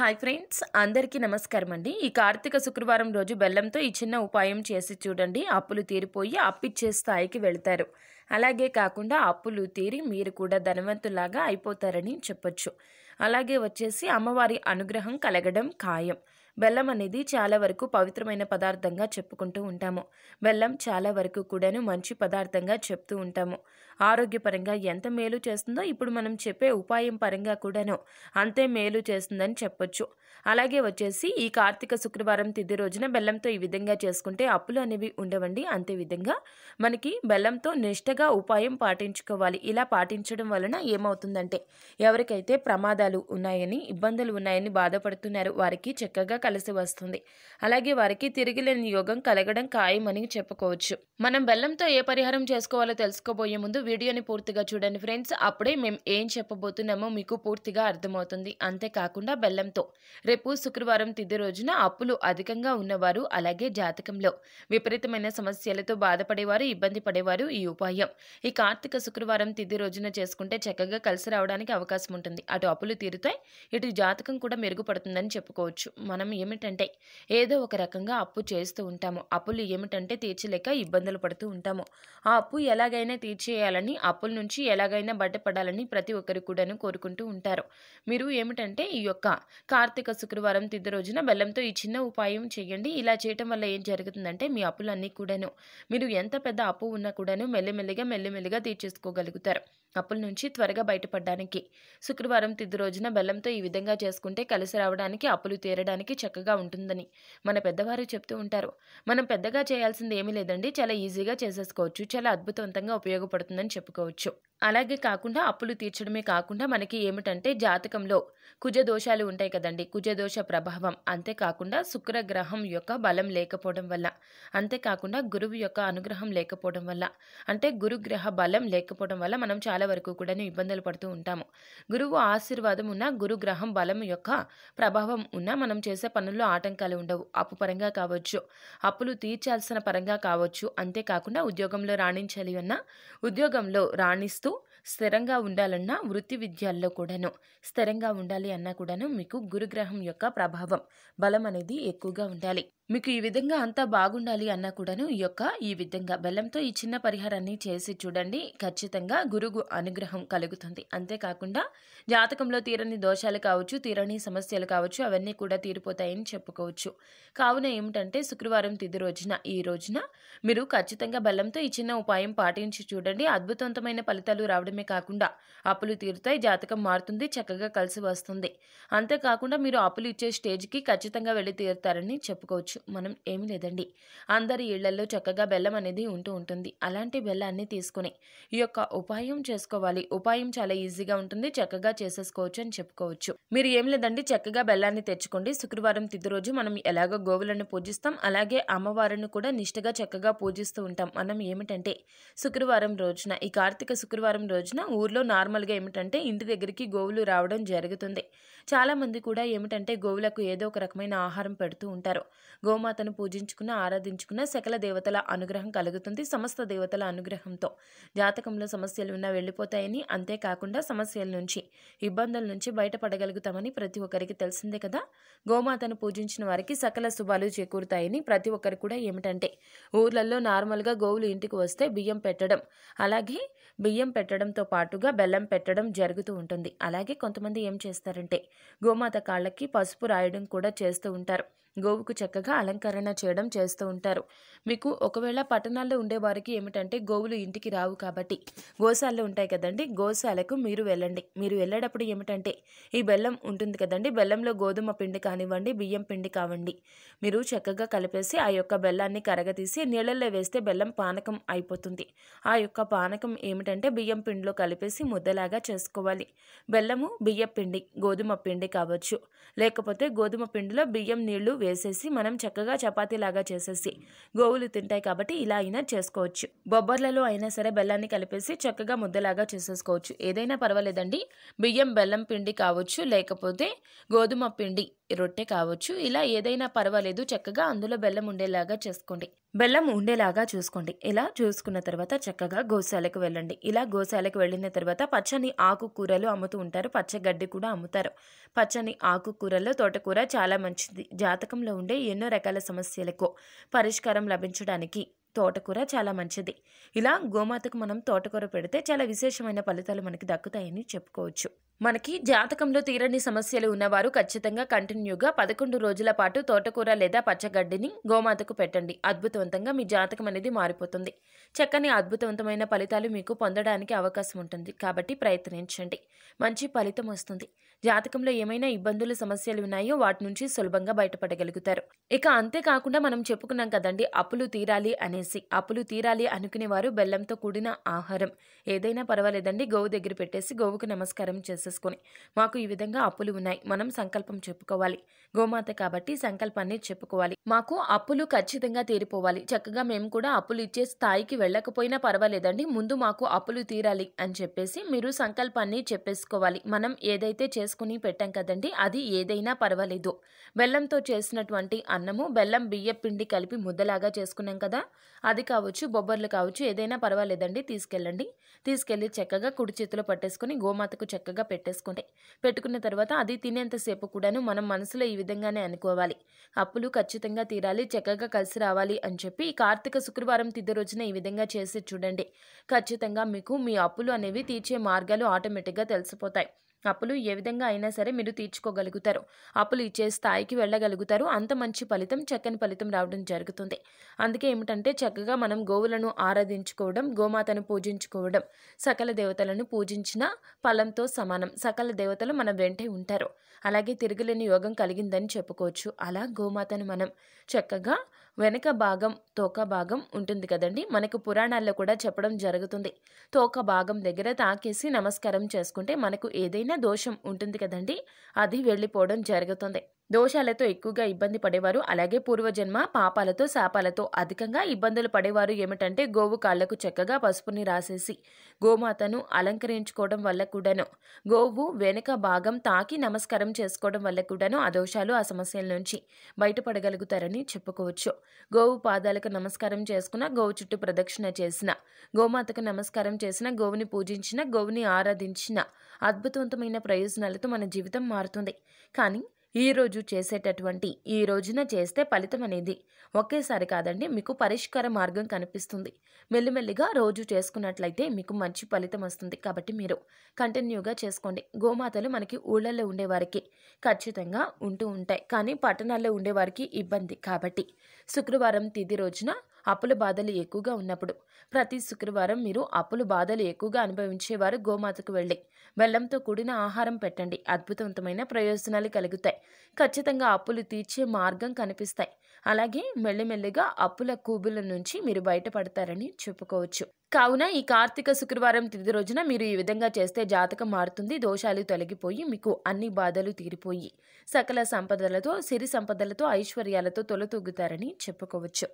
hi friends అందరికీ నమస్కారం అండి ఈ కార్తీక శుక్రవారం రోజు బెల్లంతో ఈ చిన్న ఉపాయం చేసి చూడండి అప్పులు తీరిపోయి అప్పిచ్చే స్థాయికి వెళ్తారు అలాగే కాకుండా అప్పులు తీరి మీరు కూడా ధనవంతులాగా అయిపోతారని చెప్పొచ్చు అలాగే వచ్చేసి అమ్మవారి అనుగ్రహం కలగడం ఖాయం బెల్లం అనేది చాలా వరకు పవిత్రమైన పదార్థంగా చెప్పుకుంటూ ఉంటాము బెల్లం చాలా వరకు కూడాను మంచి పదార్థంగా చెప్తూ ఉంటాము ఆరోగ్యపరంగా ఎంత మేలు చేస్తుందో ఇప్పుడు మనం చెప్పే ఉపాయం పరంగా కూడాను అంతే మేలు చేస్తుందని చెప్పొచ్చు అలాగే వచ్చేసి ఈ కార్తీక శుక్రవారం తిది రోజున బెల్లంతో ఈ విధంగా చేసుకుంటే అప్పులు అనేవి ఉండవండి అంతే విధంగా మనకి బెల్లంతో నిష్టగా ఉపాయం పాటించుకోవాలి ఇలా పాటించడం వలన ఏమవుతుందంటే ఎవరికైతే ప్రమాదాలు ఉన్నాయని ఇబ్బందులు ఉన్నాయని బాధపడుతున్నారు వారికి చక్కగా కలిసి వస్తుంది అలాగే వారికి తిరిగిలేని యోగం కలగడం ఖాయమని చెప్పుకోవచ్చు మనం బెల్లంతో ఏ పరిహారం చేసుకోవాలో తెలుసుకోబోయే ముందు వీడియోని పూర్తిగా చూడండి ఫ్రెండ్స్ అప్పుడే మేము ఏం చెప్పబోతున్నామో మీకు పూర్తిగా అర్థమవుతుంది అంతేకాకుండా బెల్లంతో రేపు శుక్రవారం తిది రోజున అప్పులు అధికంగా ఉన్నవారు అలాగే జాతకంలో విపరీతమైన సమస్యలతో బాధపడేవారు ఇబ్బంది పడేవారు ఈ ఉపాయం ఈ కార్తీక శుక్రవారం తిది రోజున చేసుకుంటే చక్కగా కలిసి రావడానికి అవకాశం ఉంటుంది అటు అప్పులు తీరుతాయి ఇటు జాతకం కూడా మెరుగుపడుతుందని చెప్పుకోవచ్చు మనం మనం ఏమిటంటే ఏదో ఒక రకంగా అప్పు చేస్తూ ఉంటాము అప్పులు ఏమిటంటే తీర్చలేక ఇబ్బందులు పడుతూ ఉంటాము ఆ అప్పు ఎలాగైనా తీర్చేయాలని అప్పుల నుంచి ఎలాగైనా బయటపడాలని ప్రతి ఒక్కరు కూడాను కోరుకుంటూ ఉంటారు మీరు ఏమిటంటే ఈ యొక్క కార్తీక శుక్రవారం తిది రోజున బెల్లంతో ఈ చిన్న ఉపాయం చేయండి ఇలా చేయటం వల్ల ఏం జరుగుతుందంటే మీ అప్పులన్నీ కూడాను మీరు ఎంత పెద్ద అప్పు ఉన్నా కూడాను మెల్లిమెల్లిగా మెల్లిమెల్లిగా తీర్చేసుకోగలుగుతారు అప్పుల నుంచి త్వరగా బయటపడడానికి శుక్రవారం తిది రోజున బెల్లంతో ఈ విధంగా చేసుకుంటే కలిసి రావడానికి అప్పులు తీరడానికి చక్కగా ఉంటుందని మన పెద్దవారు చెప్తూ ఉంటారు మనం పెద్దగా చేయాల్సింది ఏమీ లేదండి చాలా ఈజీగా చేసేసుకోవచ్చు చాలా అద్భుతవంతంగా ఉపయోగపడుతుందని చెప్పుకోవచ్చు అలాగే కాకుండా అప్పులు తీర్చడమే కాకుండా మనకి ఏమిటంటే జాతకంలో కుజ దోషాలు ఉంటాయి కదండి కుజదోష ప్రభావం అంతేకాకుండా శుక్రగ్రహం యొక్క బలం లేకపోవడం వల్ల అంతేకాకుండా గురువు యొక్క అనుగ్రహం లేకపోవడం వల్ల అంటే గురుగ్రహ బలం లేకపోవడం వల్ల మనం చాలా వరకు కూడా ఇబ్బందులు పడుతూ ఉంటాము గురువు ఆశీర్వాదం ఉన్న గురుగ్రహం బలం యొక్క ప్రభావం ఉన్న మనం చేసే పనుల్లో ఆటంకాలు ఉండవు అప్పు పరంగా కావచ్చు అప్పులు తీర్చాల్సిన పరంగా కావచ్చు అంతేకాకుండా ఉద్యోగంలో రాణించాలి అన్నా ఉద్యోగంలో రాణిస్తూ స్థిరంగా ఉండాలన్నా వృత్తి విద్యాల్లో కూడాను స్థిరంగా ఉండాలి అన్నా కూడాను మీకు గురుగ్రహం యొక్క ప్రభావం బలం అనేది ఎక్కువగా ఉండాలి మీకు ఈ విధంగా అంతా బాగుండాలి అన్నా కూడాను ఈ యొక్క ఈ విధంగా బెల్లంతో ఈ చిన్న పరిహారాన్ని చేసి చూడండి ఖచ్చితంగా గురువు అనుగ్రహం కలుగుతుంది అంతేకాకుండా జాతకంలో తీరని దోషాలు కావచ్చు తీరని సమస్యలు కావచ్చు అవన్నీ కూడా తీరిపోతాయని చెప్పుకోవచ్చు కావున ఏమిటంటే శుక్రవారం తిది రోజున ఈ రోజున మీరు ఖచ్చితంగా బెల్లంతో ఈ చిన్న ఉపాయం పాటించి చూడండి అద్భుతవంతమైన ఫలితాలు రావడమే కాకుండా అప్పులు తీరుతాయి జాతకం మారుతుంది చక్కగా కలిసి వస్తుంది అంతేకాకుండా మీరు అప్పులు ఇచ్చే స్టేజ్కి ఖచ్చితంగా వెళ్ళి తీరుతారని చెప్పుకోవచ్చు అనుకోవచ్చు మనం ఏమి లేదండి అందరి ఇళ్లలో చక్కగా బెల్లం అనేది ఉంటూ ఉంటుంది అలాంటి బెల్లాన్ని తీసుకుని ఈ యొక్క ఉపాయం చేసుకోవాలి ఉపాయం చాలా ఈజీగా ఉంటుంది చక్కగా చేసేసుకోవచ్చు అని చెప్పుకోవచ్చు మీరు ఏం లేదండి చక్కగా బెల్లాన్ని తెచ్చుకోండి శుక్రవారం తిది రోజు మనం ఎలాగో గోవులను పూజిస్తాం అలాగే అమ్మవారిని కూడా నిష్టగా చక్కగా పూజిస్తూ ఉంటాం మనం ఏమిటంటే శుక్రవారం రోజున ఈ కార్తీక శుక్రవారం రోజున ఊర్లో నార్మల్గా ఏమిటంటే ఇంటి దగ్గరికి గోవులు రావడం జరుగుతుంది చాలామంది కూడా ఏమిటంటే గోవులకు ఏదో ఒక రకమైన ఆహారం పెడుతూ ఉంటారు గోమాతను పూజించుకున్న ఆరాధించుకున్న సకల దేవతల అనుగ్రహం కలుగుతుంది సమస్త దేవతల అనుగ్రహంతో జాతకంలో సమస్యలు ఉన్నా వెళ్ళిపోతాయని అంతేకాకుండా సమస్యల నుంచి ఇబ్బందుల నుంచి బయటపడగలుగుతామని ప్రతి ఒక్కరికి తెలిసిందే కదా గోమాతను పూజించిన వారికి సకల శుభాలు చేకూరుతాయని ప్రతి ఒక్కరు కూడా ఏమిటంటే ఊర్లలో నార్మల్గా గోవులు ఇంటికి వస్తే బియ్యం పెట్టడం అలాగే బియ్యం పెట్టడంతో పాటుగా బెల్లం పెట్టడం జరుగుతూ ఉంటుంది అలాగే కొంతమంది ఏం చేస్తారంటే గోమాత కాళ్ళకి పసుపు రాయడం కూడా చేస్తూ ఉంటారు గోవుకు చక్కగా అలంకరణ చేయడం చేస్తూ ఉంటారు మీకు ఒకవేళ పట్టణాల్లో ఉండేవారికి ఏమిటంటే గోవులు ఇంటికి రావు కాబట్టి గోశాలలో ఉంటాయి కదండి గోశాలకు మీరు వెళ్ళండి మీరు వెళ్ళేటప్పుడు ఏమిటంటే ఈ బెల్లం ఉంటుంది కదండి బెల్లంలో గోధుమ పిండి కానివ్వండి బియ్యం పిండి కావండి మీరు చక్కగా కలిపేసి ఆ యొక్క బెల్లాన్ని కరగతీసి నీళ్ళల్లో వేస్తే బెల్లం పానకం అయిపోతుంది ఆ యొక్క పానకం ఏమిటంటే బియ్యం పిండిలో కలిపేసి ముద్దలాగా చేసుకోవాలి బెల్లము బియ్యం పిండి గోధుమ పిండి కావచ్చు లేకపోతే గోధుమ పిండిలో బియ్యం నీళ్లు వేసేసి మనం చక్కగా చపాతీలాగా చేసేసి గోవులు తింటాయి కాబట్టి ఇలా అయినా చేసుకోవచ్చు బొబ్బర్లలో అయినా సరే బెల్లాన్ని కలిపేసి చక్కగా ముద్దలాగా చేసేసుకోవచ్చు ఏదైనా పర్వాలేదండి బియ్యం బెల్లం పిండి కావచ్చు లేకపోతే గోధుమ పిండి రొట్టె కావచ్చు ఇలా ఏదైనా పర్వాలేదు చక్కగా అందులో బెల్లం ఉండేలాగా చేసుకోండి బెల్లం ఉండేలాగా చూసుకోండి ఇలా చూసుకున్న తర్వాత చక్కగా గోశాలకు వెళ్ళండి ఇలా గోశాలకు వెళ్ళిన తర్వాత పచ్చని ఆకుకూరలు అమ్ముతూ ఉంటారు పచ్చగడ్డి కూడా అమ్ముతారు పచ్చని ఆకుకూరల్లో తోటకూర చాలా మంచిది జాతకంలో ఉండే ఎన్నో రకాల సమస్యలకు పరిష్కారం లభించడానికి తోటకూర చాలా మంచిది ఇలా గోమాతకు మనం తోటకూర పెడితే చాలా విశేషమైన ఫలితాలు మనకి దక్కుతాయని చెప్పుకోవచ్చు మనకి జాతకంలో తీరని సమస్యలు ఉన్నవారు ఖచ్చితంగా కంటిన్యూగా పదకొండు రోజుల పాటు తోటకూర లేదా పచ్చగడ్డిని గోమాతకు పెట్టండి అద్భుతవంతంగా మీ జాతకం అనేది మారిపోతుంది చక్కని అద్భుతవంతమైన ఫలితాలు మీకు పొందడానికి అవకాశం ఉంటుంది కాబట్టి ప్రయత్నించండి మంచి ఫలితం వస్తుంది జాతకంలో ఏమైనా ఇబ్బందులు సమస్యలు ఉన్నాయో వాటి నుంచి సులభంగా బయటపడగలుగుతారు ఇక అంతేకాకుండా మనం చెప్పుకున్నాం కదండి అప్పులు తీరాలి అనేసి అప్పులు తీరాలి అనుకునే వారు బెల్లంతో కూడిన ఆహారం ఏదైనా పర్వాలేదండి గోవు దగ్గర పెట్టేసి గోవుకు నమస్కారం చేసేసుకుని మాకు ఈ విధంగా అప్పులు ఉన్నాయి మనం సంకల్పం చెప్పుకోవాలి గోమాత కాబట్టి సంకల్పాన్ని చెప్పుకోవాలి మాకు అప్పులు ఖచ్చితంగా తీరిపోవాలి చక్కగా మేము కూడా అప్పులు ఇచ్చే స్థాయికి వెళ్ళకపోయినా పర్వాలేదండి ముందు మాకు అప్పులు తీరాలి అని చెప్పేసి మీరు సంకల్పాన్ని చెప్పేసుకోవాలి మనం ఏదైతే చేసుకుని పెట్టాం కదండి అది ఏదైనా పర్వాలేదు బెల్లంతో చేసినటువంటి అన్నము బెల్లం బియ్య పిండి కలిపి ముద్దలాగా చేసుకున్నాం కదా అది కావచ్చు బొబ్బర్లు కావచ్చు ఏదైనా పర్వాలేదండి తీసుకెళ్ళండి తీసుకెళ్ళి చక్కగా కుడి చేతిలో పట్టేసుకొని గోమాతకు చక్కగా పెట్టేసుకుంటే పెట్టుకున్న తర్వాత అది తినేంతసేపు కూడాను మనం మనసులో ఈ విధంగానే అనుకోవాలి అప్పులు ఖచ్చితంగా ఆనందంగా తీరాలి చక్కగా కలిసి రావాలి అని చెప్పి కార్తీక శుక్రవారం తిథి రోజున ఈ విధంగా చేసి చూడండి ఖచ్చితంగా మీకు మీ అప్పులు అనేవి తీర్చే మార్గాలు ఆటోమేటిక్గా తెలిసిపోతాయి అప్పులు ఏ విధంగా అయినా సరే మీరు తీర్చుకోగలుగుతారు అప్పులు ఇచ్చే స్థాయికి వెళ్ళగలుగుతారు అంత మంచి ఫలితం చక్కని ఫలితం రావడం జరుగుతుంది అందుకే ఏమిటంటే చక్కగా మనం గోవులను ఆరాధించుకోవడం గోమాతను పూజించుకోవడం సకల దేవతలను పూజించిన ఫలంతో సమానం సకల దేవతలు మన వెంటే ఉంటారు అలాగే తిరగలేని యోగం కలిగిందని చెప్పుకోవచ్చు అలా గోమాతను మనం చక్కగా వెనక భాగం తోక భాగం ఉంటుంది కదండి మనకు పురాణాల్లో కూడా చెప్పడం జరుగుతుంది తోక భాగం దగ్గర తాకేసి నమస్కారం చేసుకుంటే మనకు ఏదైనా దోషం ఉంటుంది కదండి అది వెళ్ళిపోవడం జరుగుతుంది దోషాలతో ఎక్కువగా ఇబ్బంది పడేవారు అలాగే పూర్వజన్మ పాపాలతో శాపాలతో అధికంగా ఇబ్బందులు పడేవారు ఏమిటంటే గోవు కాళ్లకు చక్కగా పసుపుని రాసేసి గోమాతను అలంకరించుకోవడం వల్ల కూడాను గోవు వెనుక భాగం తాకి నమస్కారం చేసుకోవడం వల్ల కూడాను ఆ దోషాలు ఆ సమస్యల నుంచి బయటపడగలుగుతారని చెప్పుకోవచ్చు గోవు పాదాలకు నమస్కారం చేసుకున్న గోవు చుట్టూ ప్రదక్షిణ చేసిన గోమాతకు నమస్కారం చేసిన గోవుని పూజించిన గోవుని ఆరాధించిన అద్భుతవంతమైన ప్రయోజనాలతో మన జీవితం మారుతుంది కానీ ఈరోజు చేసేటటువంటి ఈ రోజున చేస్తే ఫలితం అనేది ఒకేసారి కాదండి మీకు పరిష్కార మార్గం కనిపిస్తుంది మెల్లిమెల్లిగా రోజు చేసుకున్నట్లయితే మీకు మంచి ఫలితం వస్తుంది కాబట్టి మీరు కంటిన్యూగా చేసుకోండి గోమాతలు మనకి ఊళ్ళల్లో ఉండేవారికి ఖచ్చితంగా ఉంటూ ఉంటాయి కానీ పట్టణాల్లో ఉండేవారికి ఇబ్బంది కాబట్టి శుక్రవారం తిది రోజున అప్పుల బాధలు ఎక్కువగా ఉన్నప్పుడు ప్రతి శుక్రవారం మీరు అప్పుల బాధలు ఎక్కువగా అనుభవించేవారు గోమాతకు వెళ్ళి బెల్లంతో కూడిన ఆహారం పెట్టండి అద్భుతవంతమైన ప్రయోజనాలు కలుగుతాయి ఖచ్చితంగా అప్పులు తీర్చే మార్గం కనిపిస్తాయి అలాగే మెల్లిమెల్లిగా అప్పుల కూబుల నుంచి మీరు బయటపడతారని చెప్పుకోవచ్చు కావున ఈ కార్తీక శుక్రవారం తిది రోజున మీరు ఈ విధంగా చేస్తే జాతకం మారుతుంది దోషాలు తొలగిపోయి మీకు అన్ని బాధలు తీరిపోయి సకల సంపదలతో సిరి సంపదలతో ఐశ్వర్యాలతో తొలతూగుతారని చెప్పుకోవచ్చు